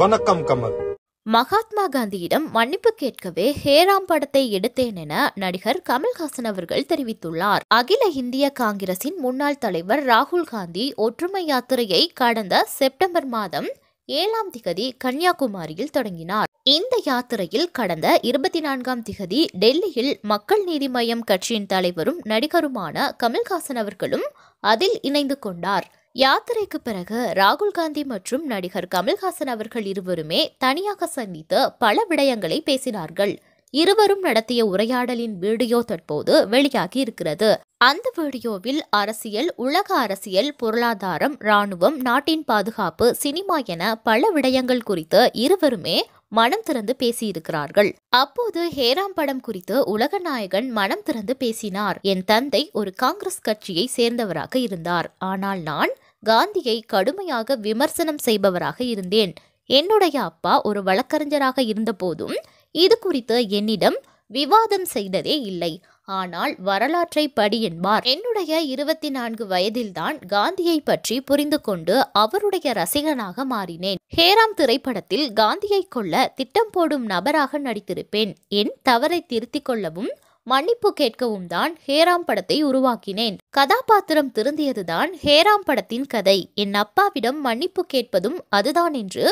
வணக்கம் கமல் மகாத்மா காந்தியிடம் மன்னிப்பு கேட்கவே ஹேராம் படத்தை எடுத்தேன் என நடிகர் கமல்ஹாசன் அவர்கள் தெரிவித்துள்ளார் அகில இந்திய காங்கிரசின் முன்னாள் தலைவர் ராகுல் காந்தி ஒற்றுமை யாத்திரையை கடந்த செப்டம்பர் மாதம் ஏழாம் திகதி கன்னியாகுமரியில் தொடங்கினார் இந்த யாத்திரையில் கடந்த இருபத்தி நான்காம் திகதி டெல்லியில் மக்கள் நீதி மய்யம் கட்சியின் தலைவரும் நடிகருமான கமல்ஹாசன் அவர்களும் அதில் இணைந்து கொண்டார் யாத்திரைக்கு பிறகு ராகுல் காந்தி மற்றும் நடிகர் கமல்ஹாசன் அவர்கள் இருவருமே தனியாக சந்தித்து பல விடயங்களை பேசினார்கள் இருவரும் நடத்திய உரையாடலின் வீடியோ தற்போது வெளியாகி இருக்கிறது அந்த வீடியோவில் அரசியல் உலக அரசியல் பொருளாதாரம் ராணுவம் நாட்டின் பாதுகாப்பு சினிமா என பல விடயங்கள் குறித்து இருவருமே மனம் திறந்து பேசியிருக்கிறார்கள் அப்போது ஹேராம் படம் குறித்து உலகநாயகன் மனம் திறந்து பேசினார் என் தந்தை ஒரு காங்கிரஸ் கட்சியை சேர்ந்தவராக இருந்தார் ஆனால் நான் காந்தியை கடுமையாக விமர்சனம் செய்பவராக இருந்தேன் என்னுடைய அப்பா ஒரு வழக்கறிஞராக இருந்தபோதும் இது குறித்து என்னிடம் விவாதம் செய்ததே இல்லை ஆனால் வரலாற்றை படி என்பார் என்னுடைய இருபத்தி நான்கு வயதில்தான் காந்தியை பற்றி புரிந்து கொண்டு அவருடைய ரசிகனாக மாறினேன் ஹேராம் திரைப்படத்தில் காந்தியை கொல்ல திட்டம் போடும் நபராக நடித்திருப்பேன் என் தவறை திருத்திக் கொள்ளவும் மன்னிப்பு கேட்கவும் தான் ஹேராம் படத்தை உருவாக்கினேன் கதாபாத்திரம் திருந்தியதுதான் ஹேராம் படத்தின் கதை என் அப்பாவிடம் மன்னிப்பு கேட்பதும் அதுதான் என்று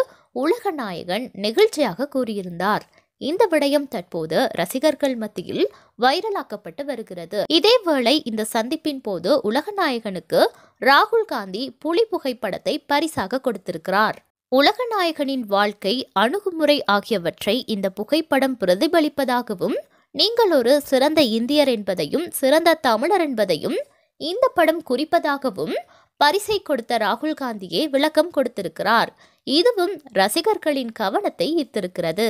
உலக நாயகன் நெகிழ்ச்சியாக கூறியிருந்தார் இந்த விடயம் தற்போது ரசிகர்கள் மத்தியில் வைரலாக்கப்பட்டு வருகிறது இதேவேளை இந்த சந்திப்பின் போது உலகநாயகனுக்கு ராகுல் காந்தி புலி புகைப்படத்தை பரிசாக கொடுத்திருக்கிறார் உலகநாயகனின் வாழ்க்கை அணுகுமுறை ஆகியவற்றை இந்த புகைப்படம் பிரதிபலிப்பதாகவும் நீங்கள் ஒரு சிறந்த இந்தியர் என்பதையும் சிறந்த தமிழர் என்பதையும் இந்த படம் குறிப்பதாகவும் பரிசை கொடுத்த ராகுல் காந்தியே விளக்கம் கொடுத்திருக்கிறார் இதுவும் ரசிகர்களின் கவனத்தை ஈர்த்திருக்கிறது